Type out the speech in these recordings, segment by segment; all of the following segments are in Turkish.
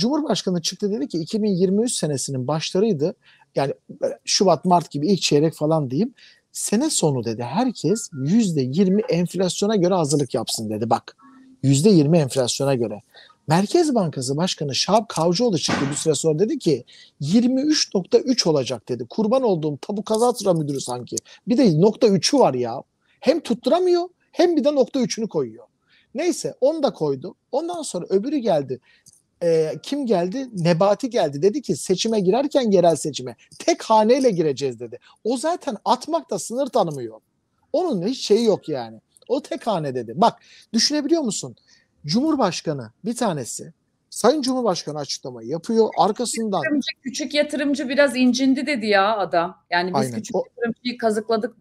Cumhurbaşkanı çıktı dedi ki 2023 senesinin başlarıydı. Yani e, Şubat Mart gibi ilk çeyrek falan diyeyim. Sene sonu dedi herkes yüzde %20 enflasyona göre hazırlık yapsın dedi bak. yüzde %20 enflasyona göre. Merkez Bankası Başkanı Şahap Kavcıoğlu çıktı bir süre sonra dedi ki 23.3 olacak dedi. Kurban olduğum tabu kazatra müdürü sanki. Bir de nokta üçü var ya. Hem tutturamıyor hem bir de nokta üçünü koyuyor. Neyse onu da koydu. Ondan sonra öbürü geldi e, kim geldi? Nebati geldi. Dedi ki seçime girerken yerel seçime tek haneyle gireceğiz dedi. O zaten atmakta sınır tanımıyor. Onun hiç şeyi yok yani. O tek hane dedi. Bak düşünebiliyor musun? Cumhurbaşkanı bir tanesi Sayın Cumhurbaşkanı açıklamayı yapıyor. Arkasından küçük yatırımcı, küçük yatırımcı biraz incindi dedi ya adam. Yani biz Aynen. küçük o... yatırımcıyı kazıkladık.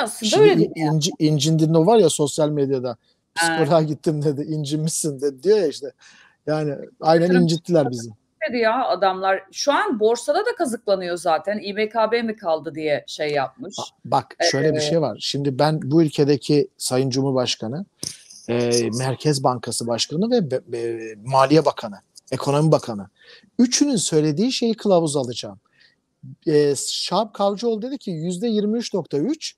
Aslında Şimdi öyle dedi. Inci, incindin o var ya sosyal medyada. Psikoloğa gittim dedi. İncinmişsin dedi diyor ya işte. Yani aynen incittiler bizi. Ya adamlar şu an borsada da kazıklanıyor zaten. İBKB mi kaldı diye şey yapmış. Bak şöyle ee, bir şey var. Şimdi ben bu ülkedeki Sayın Cumhurbaşkanı, e, Merkez Bankası Başkanı ve be, be, Maliye Bakanı, Ekonomi Bakanı. Üçünün söylediği şeyi kılavuz alacağım. E, Şahap Kavcıoğlu dedi ki yüzde %23.3,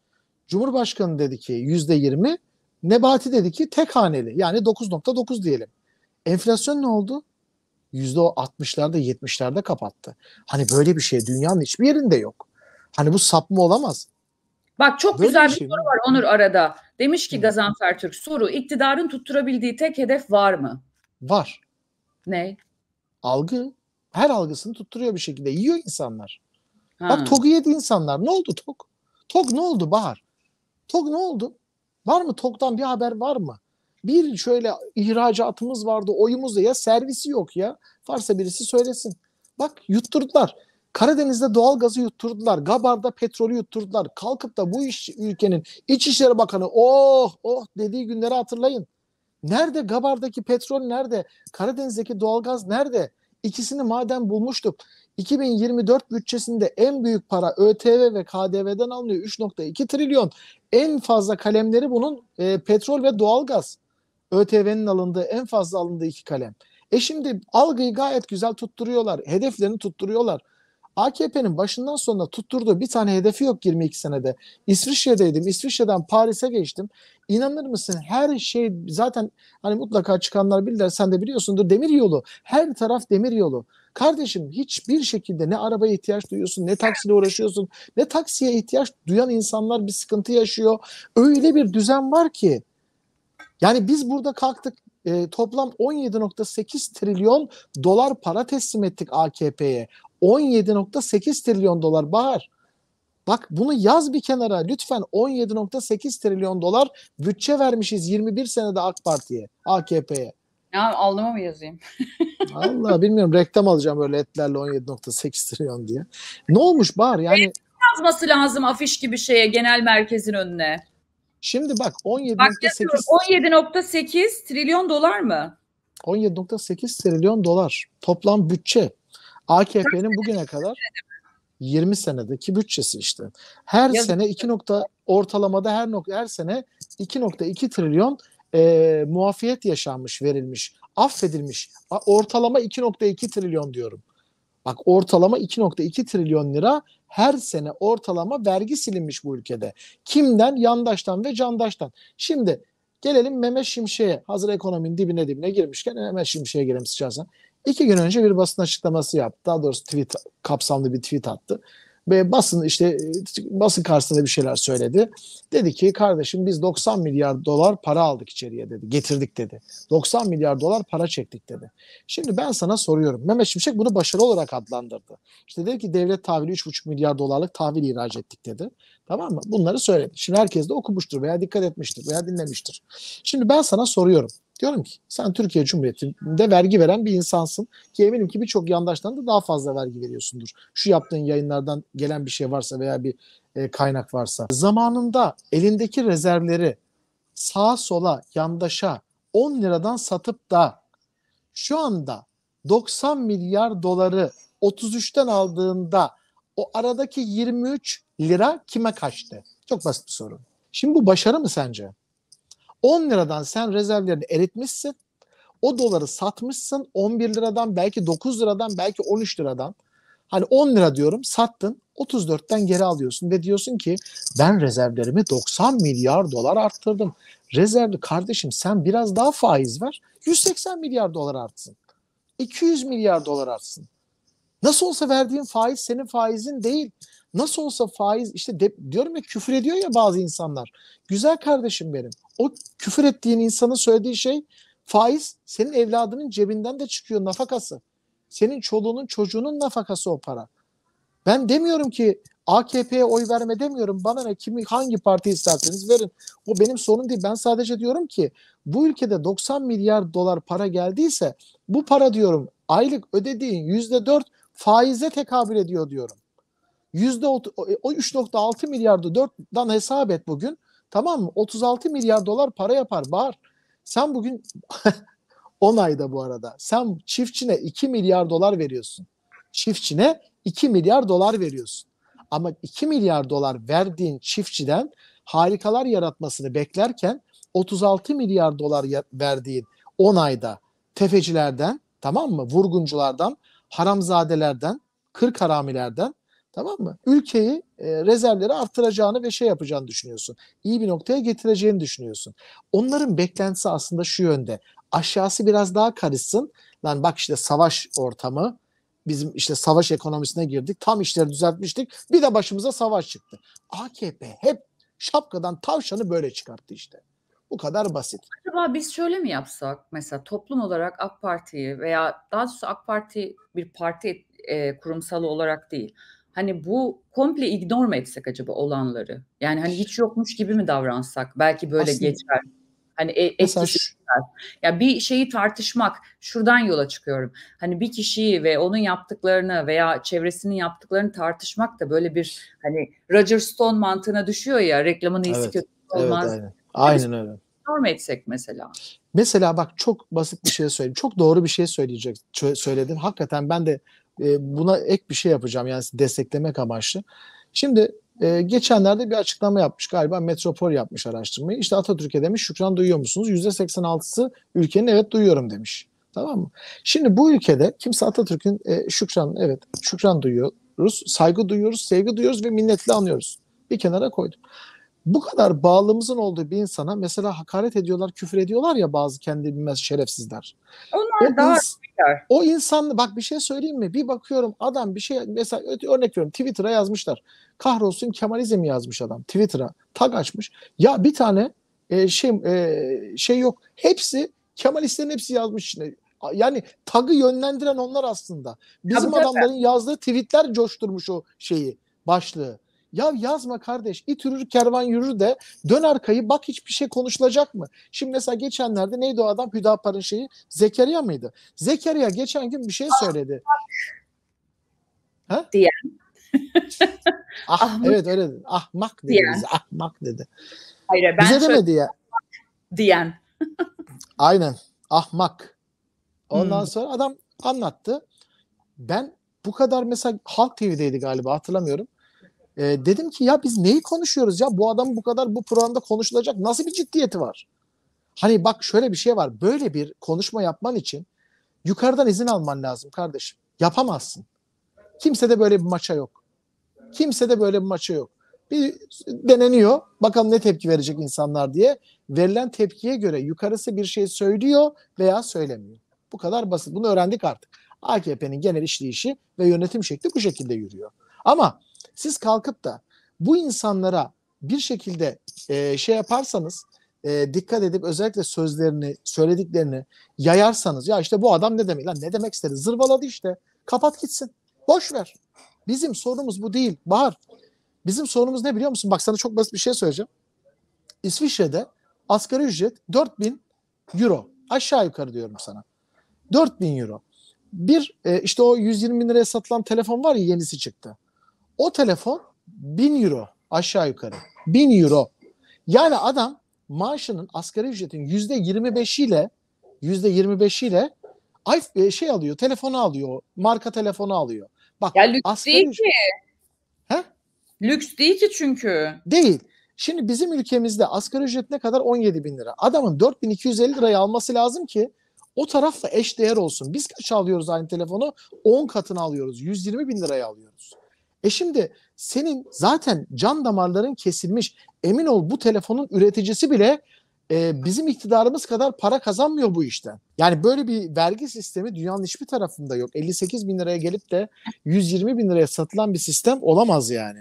Cumhurbaşkanı dedi ki yüzde %20, Nebati dedi ki tek haneli yani 9.9 diyelim. Enflasyon ne oldu? Yüzde o %60'larda 70'lerde kapattı. Hani böyle bir şey dünyanın hiçbir yerinde yok. Hani bu sapma olamaz. Bak çok Böyle güzel bir, şey bir soru mi? var Onur arada. Demiş ki Gazanfer Türk soru iktidarın tutturabildiği tek hedef var mı? Var. Ne? Algı. Her algısını tutturuyor bir şekilde. Yiyor insanlar. Ha. Bak TOG'u yedi insanlar. Ne oldu TOG? TOG ne oldu Bahar? TOG ne oldu? Var mı TOG'dan bir haber var mı? bir şöyle ihracatımız vardı, oyumuz da ya servisi yok ya. Varsa birisi söylesin. Bak yutturdular. Karadeniz'de doğal gazı yutturdular. Gabar'da petrolü yutturdular. Kalkıp da bu iş ülkenin İçişleri Bakanı oh oh dediği günleri hatırlayın. Nerede Gabar'daki petrol nerede? Karadeniz'deki doğal gaz nerede? İkisini madem bulmuştuk. 2024 bütçesinde en büyük para ÖTV ve KDV'den alınıyor 3.2 trilyon. En fazla kalemleri bunun e, petrol ve doğalgaz. ÖTV'nin alındığı en fazla alındığı iki kalem. E şimdi algıyı gayet güzel tutturuyorlar. Hedeflerini tutturuyorlar. AKP'nin başından sonuna tutturduğu bir tane hedefi yok 22 senede. İsviçre'deydim. İsviçre'den Paris'e geçtim. İnanır mısın her şey zaten hani mutlaka çıkanlar bilirler sen de biliyorsundur demir yolu. Her taraf demir yolu. Kardeşim hiçbir şekilde ne arabaya ihtiyaç duyuyorsun ne taksiyle uğraşıyorsun ne taksiye ihtiyaç duyan insanlar bir sıkıntı yaşıyor. Öyle bir düzen var ki yani biz burada kalktık e, toplam 17.8 trilyon dolar para teslim ettik AKP'ye. 17.8 trilyon dolar Bahar. Bak bunu yaz bir kenara lütfen 17.8 trilyon dolar bütçe vermişiz 21 senede AK Parti'ye, AKP'ye. Ya alnıma mı yazayım? Allah bilmiyorum reklam alacağım böyle etlerle 17.8 trilyon diye. Ne olmuş Bahar yani? Yazması lazım afiş gibi şeye genel merkezin önüne. Şimdi bak 17.8 trilyon dolar mı? 17.8 trilyon dolar toplam bütçe. AKP'nin bugüne kadar 20 senedeki bütçesi işte. Her Yazık. sene 2. Nokta, ortalamada her nokta her sene 2.2 trilyon e, muafiyet yaşanmış, verilmiş, affedilmiş. Ortalama 2.2 trilyon diyorum. Bak ortalama 2.2 trilyon lira her sene ortalama vergi silinmiş bu ülkede. Kimden? Yandaştan ve candaştan. Şimdi gelelim Mehmet Şimşek'e. Hazır ekonominin dibine dibine girmişken Mehmet Şimşek'e girelim sıcaksan. İki gün önce bir basın açıklaması yaptı. Daha doğrusu tweet, kapsamlı bir tweet attı ve basın işte e, basın karşısında bir şeyler söyledi. Dedi ki kardeşim biz 90 milyar dolar para aldık içeriye dedi. Getirdik dedi. 90 milyar dolar para çektik dedi. Şimdi ben sana soruyorum. Mehmet Şimşek bunu başarı olarak adlandırdı. İşte dedi ki devlet tahvili 3,5 milyar dolarlık tahvil ihraç ettik dedi. Tamam mı? Bunları söyledi. Şimdi herkes de okumuştur veya dikkat etmiştir veya dinlemiştir. Şimdi ben sana soruyorum. Diyorum ki sen Türkiye Cumhuriyeti'nde vergi veren bir insansın ki eminim ki birçok yandaştan da daha fazla vergi veriyorsundur. Şu yaptığın yayınlardan gelen bir şey varsa veya bir e, kaynak varsa. Zamanında elindeki rezervleri sağa sola yandaşa 10 liradan satıp da şu anda 90 milyar doları 33'ten aldığında o aradaki 23 lira kime kaçtı? Çok basit bir soru. Şimdi bu başarı mı sence? 10 liradan sen rezervlerini eritmişsin. O doları satmışsın 11 liradan belki 9 liradan belki 13 liradan. Hani 10 lira diyorum sattın 34'ten geri alıyorsun ve diyorsun ki ben rezervlerimi 90 milyar dolar arttırdım. Rezervli kardeşim sen biraz daha faiz ver 180 milyar dolar artsın. 200 milyar dolar artsın. Nasıl olsa verdiğin faiz senin faizin değil. Nasıl olsa faiz işte de, diyorum ya küfür ediyor ya bazı insanlar. Güzel kardeşim benim. O küfür ettiğin insanın söylediği şey faiz senin evladının cebinden de çıkıyor nafakası. Senin çoluğunun çocuğunun nafakası o para. Ben demiyorum ki AKP'ye oy verme demiyorum. Bana ne kimi hangi parti isterseniz verin. O benim sorun değil. Ben sadece diyorum ki bu ülkede 90 milyar dolar para geldiyse bu para diyorum aylık ödediğin yüzde %4 faize tekabül ediyor diyorum. Yüzde o 3.6 e, milyardı 4'dan hesap et bugün. Tamam mı? 36 milyar dolar para yapar. Bağır. Sen bugün 10 ayda bu arada. Sen çiftçine 2 milyar dolar veriyorsun. Çiftçine 2 milyar dolar veriyorsun. Ama 2 milyar dolar verdiğin çiftçiden harikalar yaratmasını beklerken 36 milyar dolar verdiğin 10 ayda tefecilerden tamam mı vurgunculardan haramzadelerden, kırk haramilerden tamam mı? Ülkeyi e, rezervleri artıracağını ve şey yapacağını düşünüyorsun. İyi bir noktaya getireceğini düşünüyorsun. Onların beklentisi aslında şu yönde. Aşağısı biraz daha karışsın. Lan bak işte savaş ortamı, bizim işte savaş ekonomisine girdik. Tam işleri düzeltmiştik. Bir de başımıza savaş çıktı. AKP hep şapkadan tavşanı böyle çıkarttı işte. Bu kadar basit. Acaba biz şöyle mi yapsak mesela toplum olarak AK Parti'yi veya daha doğrusu AK Parti bir parti e, kurumsalı olarak değil. Hani bu komple ignore mu etsek acaba olanları? Yani hani hiç yokmuş gibi mi davransak? Belki böyle Aslında, geçer. Hani e, etkisi Ya bir şeyi tartışmak şuradan yola çıkıyorum. Hani bir kişiyi ve onun yaptıklarını veya çevresinin yaptıklarını tartışmak da böyle bir hani Roger Stone mantığına düşüyor ya reklamın iyisi evet, kötü olmaz. Evet, aynen. aynen öyle inkar mı etsek mesela? Mesela bak çok basit bir şey söyleyeyim. Çok doğru bir şey söyleyecek söyledim Hakikaten ben de e, buna ek bir şey yapacağım yani desteklemek amaçlı. Şimdi e, geçenlerde bir açıklama yapmış galiba Metropol yapmış araştırmayı. İşte Atatürk'e demiş Şükran duyuyor musunuz? %86'sı ülkenin evet duyuyorum demiş. Tamam mı? Şimdi bu ülkede kimse Atatürk'ün e, Şükran evet Şükran duyuyoruz, saygı duyuyoruz, sevgi duyuyoruz ve minnetle anıyoruz. Bir kenara koydum bu kadar bağlımızın olduğu bir insana mesela hakaret ediyorlar, küfür ediyorlar ya bazı kendi bilmez şerefsizler. Onlar o daha ins- O insan bak bir şey söyleyeyim mi? Bir bakıyorum adam bir şey mesela örnek veriyorum Twitter'a yazmışlar. Kahrolsun Kemalizm yazmış adam Twitter'a. Tag açmış. Ya bir tane e, şey e, şey yok. Hepsi Kemalistlerin hepsi yazmış içine. Yani tagı yönlendiren onlar aslında. Bizim Tabii adamların zaten. yazdığı tweetler coşturmuş o şeyi, başlığı. Ya yazma kardeş it yürür kervan yürür de dön arkayı bak hiçbir şey konuşulacak mı? Şimdi mesela geçenlerde neydi o adam Hüdapar'ın şeyi Zekeriya mıydı? Zekeriya geçen gün bir şey ah. söyledi. ha? Diyen. ah, Ahmak. evet öyle dedi. Ahmak dedi diyen. bize. Ahmak dedi. Hayır, ben bize demedi ya. Diyen. Aynen. Ahmak. Ondan hmm. sonra adam anlattı. Ben bu kadar mesela Halk TV'deydi galiba hatırlamıyorum. E, dedim ki ya biz neyi konuşuyoruz ya bu adam bu kadar bu programda konuşulacak nasıl bir ciddiyeti var? Hani bak şöyle bir şey var böyle bir konuşma yapman için yukarıdan izin alman lazım kardeşim. Yapamazsın. Kimse de böyle bir maça yok. Kimse de böyle bir maça yok. Bir deneniyor. Bakalım ne tepki verecek insanlar diye. Verilen tepkiye göre yukarısı bir şey söylüyor veya söylemiyor. Bu kadar basit. Bunu öğrendik artık. AKP'nin genel işleyişi ve yönetim şekli bu şekilde yürüyor. Ama siz kalkıp da bu insanlara bir şekilde e, şey yaparsanız e, dikkat edip özellikle sözlerini, söylediklerini yayarsanız ya işte bu adam ne demek lan ne demek istedi zırvaladı işte kapat gitsin boş ver. Bizim sorunumuz bu değil Bahar. Bizim sorunumuz ne biliyor musun? Bak sana çok basit bir şey söyleyeceğim. İsviçre'de asgari ücret 4000 euro. Aşağı yukarı diyorum sana. 4000 euro. Bir e, işte o 120 bin liraya satılan telefon var ya yenisi çıktı. O telefon 1000 euro aşağı yukarı. 1000 euro. Yani adam maaşının asgari ücretin yüzde 25'iyle yüzde 25'iyle e, şey alıyor, telefonu alıyor, marka telefonu alıyor. Bak, ya lüks değil ücret... ki. He? Lüks değil ki çünkü. Değil. Şimdi bizim ülkemizde asgari ücret ne kadar? 17 bin lira. Adamın 4250 lirayı alması lazım ki o tarafla eş değer olsun. Biz kaç alıyoruz aynı telefonu? 10 katını alıyoruz. 120 bin liraya alıyoruz. E şimdi senin zaten can damarların kesilmiş. Emin ol bu telefonun üreticisi bile e, bizim iktidarımız kadar para kazanmıyor bu işten. Yani böyle bir vergi sistemi dünyanın hiçbir tarafında yok. 58 bin liraya gelip de 120 bin liraya satılan bir sistem olamaz yani.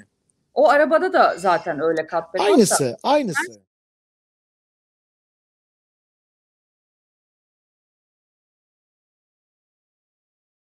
O arabada da zaten öyle katlanıyor. Aynısı, aynısı.